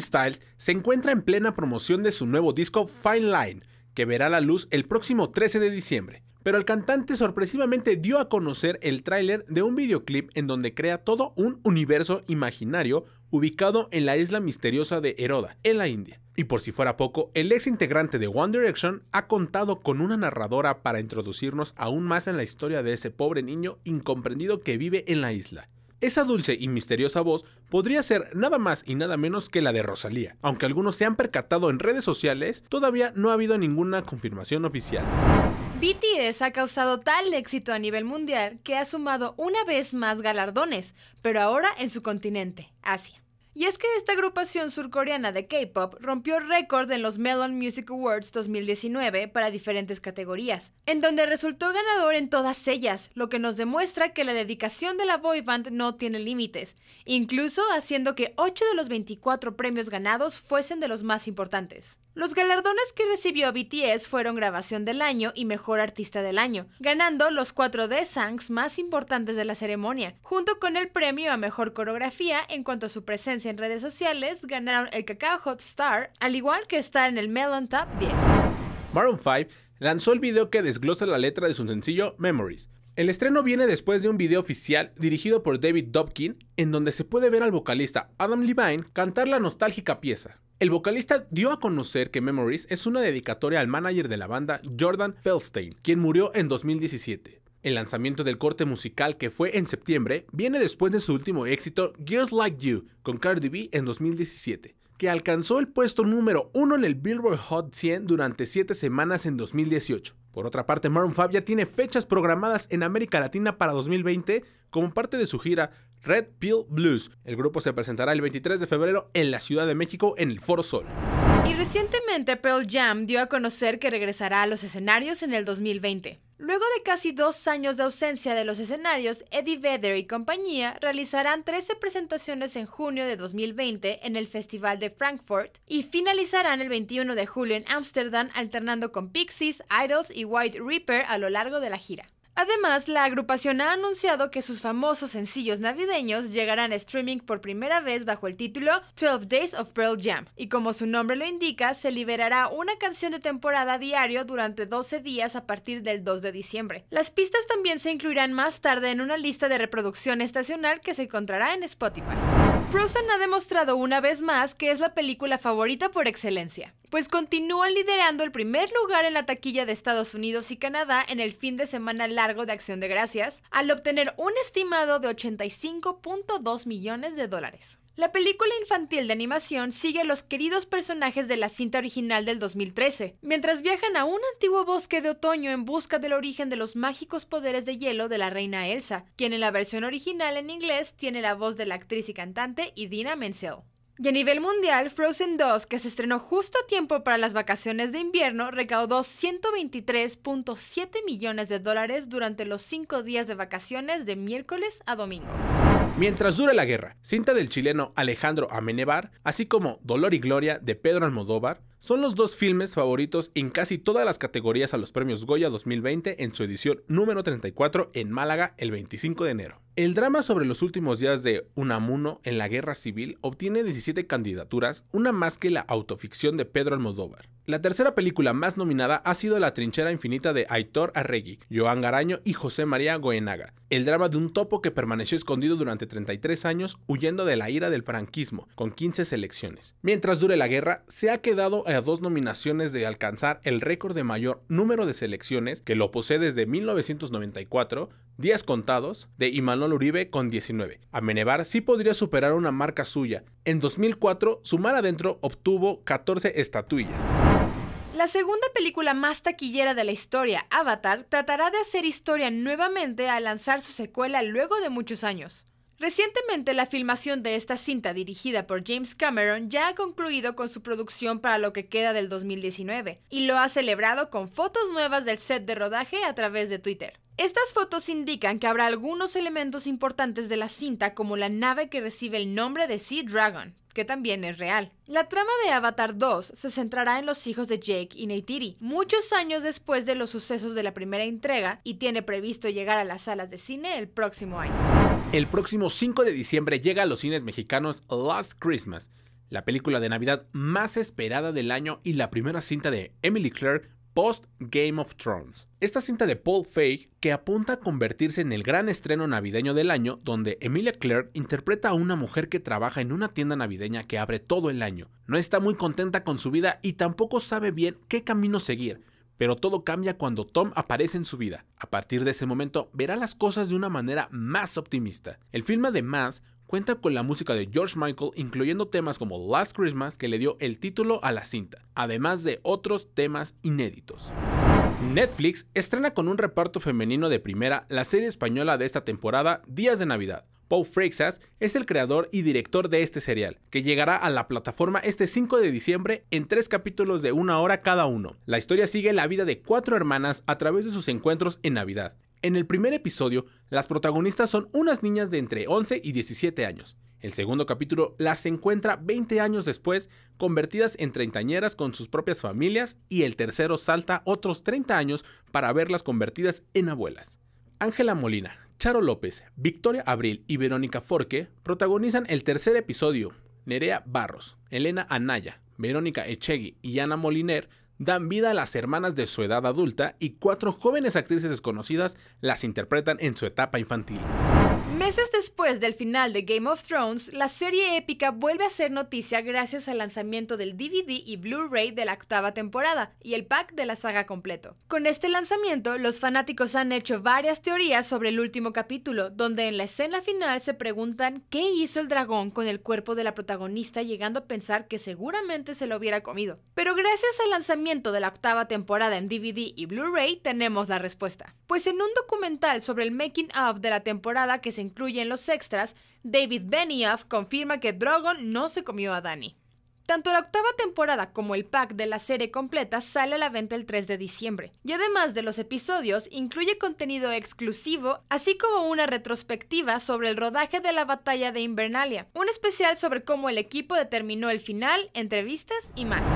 Styles se encuentra en plena promoción de su nuevo disco Fine Line, que verá la luz el próximo 13 de diciembre. Pero el cantante sorpresivamente dio a conocer el tráiler de un videoclip en donde crea todo un universo imaginario ubicado en la isla misteriosa de Heroda, en la India. Y por si fuera poco, el ex integrante de One Direction ha contado con una narradora para introducirnos aún más en la historia de ese pobre niño incomprendido que vive en la isla. Esa dulce y misteriosa voz podría ser nada más y nada menos que la de Rosalía. Aunque algunos se han percatado en redes sociales, todavía no ha habido ninguna confirmación oficial. BTS ha causado tal éxito a nivel mundial que ha sumado una vez más galardones, pero ahora en su continente, Asia. Y es que esta agrupación surcoreana de K-pop rompió récord en los Melon Music Awards 2019 para diferentes categorías, en donde resultó ganador en todas ellas, lo que nos demuestra que la dedicación de la boyband no tiene límites, incluso haciendo que 8 de los 24 premios ganados fuesen de los más importantes. Los galardones que recibió BTS fueron Grabación del Año y Mejor Artista del Año, ganando los cuatro d sangs más importantes de la ceremonia, junto con el premio a Mejor Coreografía en cuanto a su presencia en redes sociales, ganaron el Cacao Hot Star, al igual que estar en el Melon Top 10. Maroon 5 lanzó el video que desglosa la letra de su sencillo Memories. El estreno viene después de un video oficial dirigido por David Dobkin, en donde se puede ver al vocalista Adam Levine cantar la nostálgica pieza. El vocalista dio a conocer que Memories es una dedicatoria al manager de la banda Jordan Feldstein, quien murió en 2017. El lanzamiento del corte musical que fue en septiembre viene después de su último éxito Girls Like You con Cardi B en 2017, que alcanzó el puesto número uno en el Billboard Hot 100 durante 7 semanas en 2018. Por otra parte, Maroon 5 ya tiene fechas programadas en América Latina para 2020 como parte de su gira Red Pill Blues. El grupo se presentará el 23 de febrero en la Ciudad de México en el Foro Sol. Y recientemente Pearl Jam dio a conocer que regresará a los escenarios en el 2020. Luego de casi dos años de ausencia de los escenarios, Eddie Vedder y compañía realizarán 13 presentaciones en junio de 2020 en el Festival de Frankfurt y finalizarán el 21 de julio en Ámsterdam alternando con Pixies, Idols y White Reaper a lo largo de la gira. Además, la agrupación ha anunciado que sus famosos sencillos navideños llegarán a streaming por primera vez bajo el título 12 Days of Pearl Jam, y como su nombre lo indica, se liberará una canción de temporada diario durante 12 días a partir del 2 de diciembre. Las pistas también se incluirán más tarde en una lista de reproducción estacional que se encontrará en Spotify. Frozen ha demostrado una vez más que es la película favorita por excelencia, pues continúa liderando el primer lugar en la taquilla de Estados Unidos y Canadá en el fin de semana largo de Acción de Gracias, al obtener un estimado de 85.2 millones de dólares. La película infantil de animación sigue a los queridos personajes de la cinta original del 2013, mientras viajan a un antiguo bosque de otoño en busca del origen de los mágicos poderes de hielo de la reina Elsa, quien en la versión original en inglés tiene la voz de la actriz y cantante Idina Menzel. Y a nivel mundial, Frozen 2, que se estrenó justo a tiempo para las vacaciones de invierno, recaudó 123.7 millones de dólares durante los cinco días de vacaciones de miércoles a domingo. Mientras dura la guerra, cinta del chileno Alejandro Amenebar, así como Dolor y Gloria de Pedro Almodóvar, son los dos filmes favoritos en casi todas las categorías a los premios Goya 2020 en su edición número 34 en Málaga el 25 de enero. El drama sobre los últimos días de Unamuno en la guerra civil obtiene 17 candidaturas, una más que la autoficción de Pedro Almodóvar. La tercera película más nominada ha sido La trinchera infinita de Aitor Arregui, Joan Garaño y José María Goenaga, el drama de un topo que permaneció escondido durante 33 años huyendo de la ira del franquismo, con 15 selecciones. Mientras dure la guerra, se ha quedado a dos nominaciones de alcanzar el récord de mayor número de selecciones, que lo posee desde 1994, 10 contados, de Imanol Uribe con 19. Menevar sí podría superar una marca suya. En 2004, Sumar adentro obtuvo 14 estatuillas. La segunda película más taquillera de la historia, Avatar, tratará de hacer historia nuevamente al lanzar su secuela luego de muchos años. Recientemente la filmación de esta cinta dirigida por James Cameron ya ha concluido con su producción para lo que queda del 2019 y lo ha celebrado con fotos nuevas del set de rodaje a través de Twitter. Estas fotos indican que habrá algunos elementos importantes de la cinta como la nave que recibe el nombre de Sea Dragon, que también es real. La trama de Avatar 2 se centrará en los hijos de Jake y Neytiri, muchos años después de los sucesos de la primera entrega, y tiene previsto llegar a las salas de cine el próximo año. El próximo 5 de diciembre llega a los cines mexicanos Last Christmas, la película de Navidad más esperada del año y la primera cinta de Emily Clark Game of Thrones. Esta cinta de Paul Feig que apunta a convertirse en el gran estreno navideño del año donde Emilia Clarke interpreta a una mujer que trabaja en una tienda navideña que abre todo el año. No está muy contenta con su vida y tampoco sabe bien qué camino seguir, pero todo cambia cuando Tom aparece en su vida. A partir de ese momento verá las cosas de una manera más optimista. El filme además cuenta con la música de George Michael, incluyendo temas como Last Christmas, que le dio el título a la cinta, además de otros temas inéditos. Netflix estrena con un reparto femenino de primera la serie española de esta temporada, Días de Navidad, Paul Freixas es el creador y director de este serial, que llegará a la plataforma este 5 de diciembre en tres capítulos de una hora cada uno. La historia sigue la vida de cuatro hermanas a través de sus encuentros en Navidad. En el primer episodio, las protagonistas son unas niñas de entre 11 y 17 años. El segundo capítulo las encuentra 20 años después, convertidas en treintañeras con sus propias familias, y el tercero salta otros 30 años para verlas convertidas en abuelas. Ángela Molina, Charo López, Victoria Abril y Verónica Forque protagonizan el tercer episodio. Nerea Barros, Elena Anaya, Verónica Echegui y Ana Moliner dan vida a las hermanas de su edad adulta y cuatro jóvenes actrices desconocidas las interpretan en su etapa infantil. Meses después del final de Game of Thrones, la serie épica vuelve a ser noticia gracias al lanzamiento del DVD y Blu-ray de la octava temporada y el pack de la saga completo. Con este lanzamiento, los fanáticos han hecho varias teorías sobre el último capítulo, donde en la escena final se preguntan qué hizo el dragón con el cuerpo de la protagonista llegando a pensar que seguramente se lo hubiera comido. Pero gracias al lanzamiento de la octava temporada en DVD y Blu-ray tenemos la respuesta. Pues en un documental sobre el making of de la temporada que se incluye en los extras, David Benioff confirma que Drogon no se comió a Dany. Tanto la octava temporada como el pack de la serie completa sale a la venta el 3 de diciembre. Y además de los episodios, incluye contenido exclusivo, así como una retrospectiva sobre el rodaje de la batalla de Invernalia, un especial sobre cómo el equipo determinó el final, entrevistas y más.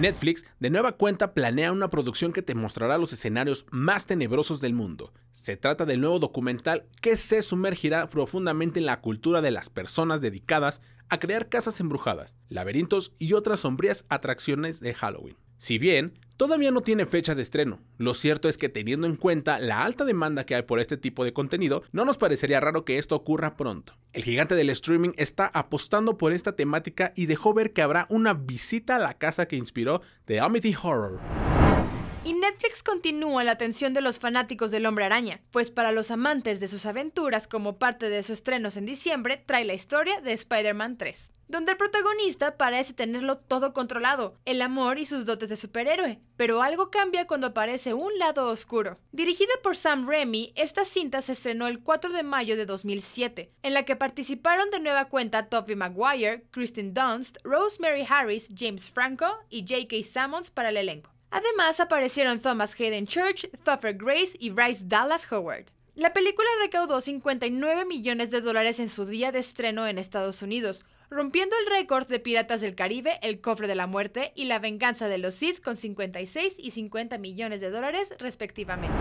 Netflix de nueva cuenta planea una producción que te mostrará los escenarios más tenebrosos del mundo. Se trata del nuevo documental que se sumergirá profundamente en la cultura de las personas dedicadas a crear casas embrujadas, laberintos y otras sombrías atracciones de Halloween. Si bien todavía no tiene fecha de estreno, lo cierto es que teniendo en cuenta la alta demanda que hay por este tipo de contenido, no nos parecería raro que esto ocurra pronto. El gigante del streaming está apostando por esta temática y dejó ver que habrá una visita a la casa que inspiró The Amity Horror. Y Netflix continúa la atención de los fanáticos del Hombre Araña, pues para los amantes de sus aventuras como parte de sus estrenos en diciembre trae la historia de Spider-Man 3, donde el protagonista parece tenerlo todo controlado, el amor y sus dotes de superhéroe, pero algo cambia cuando aparece un lado oscuro. Dirigida por Sam Raimi, esta cinta se estrenó el 4 de mayo de 2007, en la que participaron de nueva cuenta Tobey Maguire, Kristen Dunst, Rosemary Harris, James Franco y J.K. Sammons para el elenco. Además aparecieron Thomas Hayden Church, Thuffer Grace y Bryce Dallas Howard. La película recaudó 59 millones de dólares en su día de estreno en Estados Unidos, rompiendo el récord de Piratas del Caribe, El Cofre de la Muerte y La Venganza de los Sith con 56 y 50 millones de dólares respectivamente.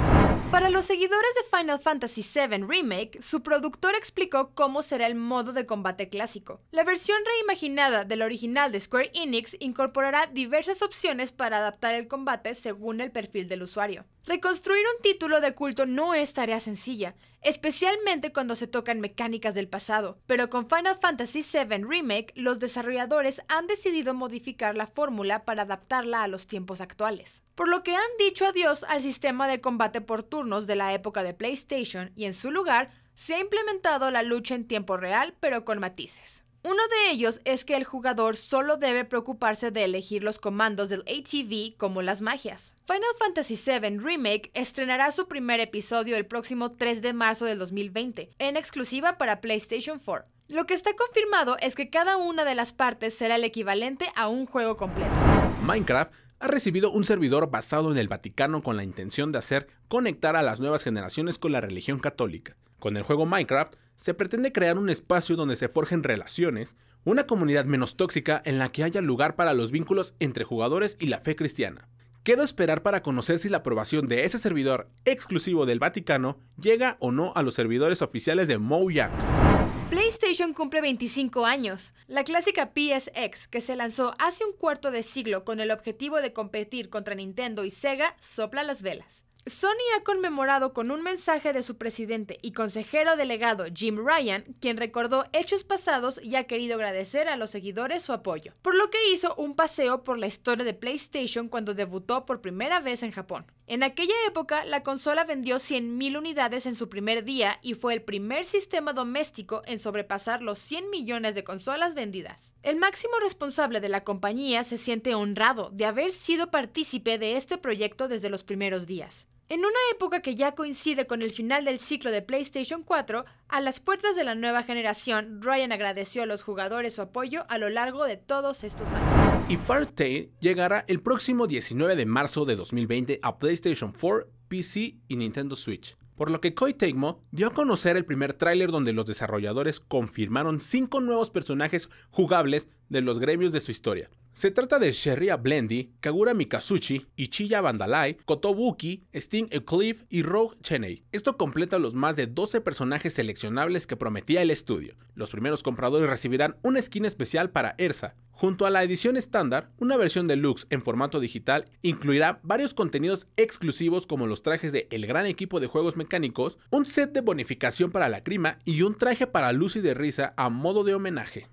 Para los seguidores de Final Fantasy VII Remake, su productor explicó cómo será el modo de combate clásico. La versión reimaginada del original de Square Enix incorporará diversas opciones para adaptar el combate según el perfil del usuario. Reconstruir un título de culto no es tarea sencilla, especialmente cuando se tocan mecánicas del pasado, pero con Final Fantasy VII Remake los desarrolladores han decidido modificar la fórmula para adaptarla a los tiempos actuales, por lo que han dicho adiós al sistema de combate por turnos de la época de PlayStation y en su lugar se ha implementado la lucha en tiempo real pero con matices. Uno de ellos es que el jugador solo debe preocuparse de elegir los comandos del ATV como las magias. Final Fantasy VII Remake estrenará su primer episodio el próximo 3 de marzo del 2020, en exclusiva para PlayStation 4. Lo que está confirmado es que cada una de las partes será el equivalente a un juego completo. Minecraft ha recibido un servidor basado en el Vaticano con la intención de hacer conectar a las nuevas generaciones con la religión católica. Con el juego Minecraft, se pretende crear un espacio donde se forjen relaciones, una comunidad menos tóxica en la que haya lugar para los vínculos entre jugadores y la fe cristiana. Quedo esperar para conocer si la aprobación de ese servidor exclusivo del Vaticano llega o no a los servidores oficiales de Mojang. PlayStation cumple 25 años. La clásica PSX, que se lanzó hace un cuarto de siglo con el objetivo de competir contra Nintendo y Sega, sopla las velas. Sony ha conmemorado con un mensaje de su presidente y consejero delegado Jim Ryan, quien recordó hechos pasados y ha querido agradecer a los seguidores su apoyo, por lo que hizo un paseo por la historia de PlayStation cuando debutó por primera vez en Japón. En aquella época, la consola vendió 100.000 unidades en su primer día y fue el primer sistema doméstico en sobrepasar los 100 millones de consolas vendidas. El máximo responsable de la compañía se siente honrado de haber sido partícipe de este proyecto desde los primeros días. En una época que ya coincide con el final del ciclo de PlayStation 4, a las puertas de la nueva generación, Ryan agradeció a los jugadores su apoyo a lo largo de todos estos años. Y Tail llegará el próximo 19 de marzo de 2020 a PlayStation 4, PC y Nintendo Switch. Por lo que Koi dio a conocer el primer tráiler donde los desarrolladores confirmaron 5 nuevos personajes jugables de los gremios de su historia. Se trata de Sherria Blendy, Kagura Mikazuchi, Ichiya Bandalai, Kotobuki, Sting Eclipse y Rogue Cheney. Esto completa los más de 12 personajes seleccionables que prometía el estudio. Los primeros compradores recibirán una skin especial para Ersa, Junto a la edición estándar, una versión deluxe en formato digital incluirá varios contenidos exclusivos como los trajes de El Gran Equipo de Juegos Mecánicos, un set de bonificación para la crima y un traje para Lucy de Risa a modo de homenaje.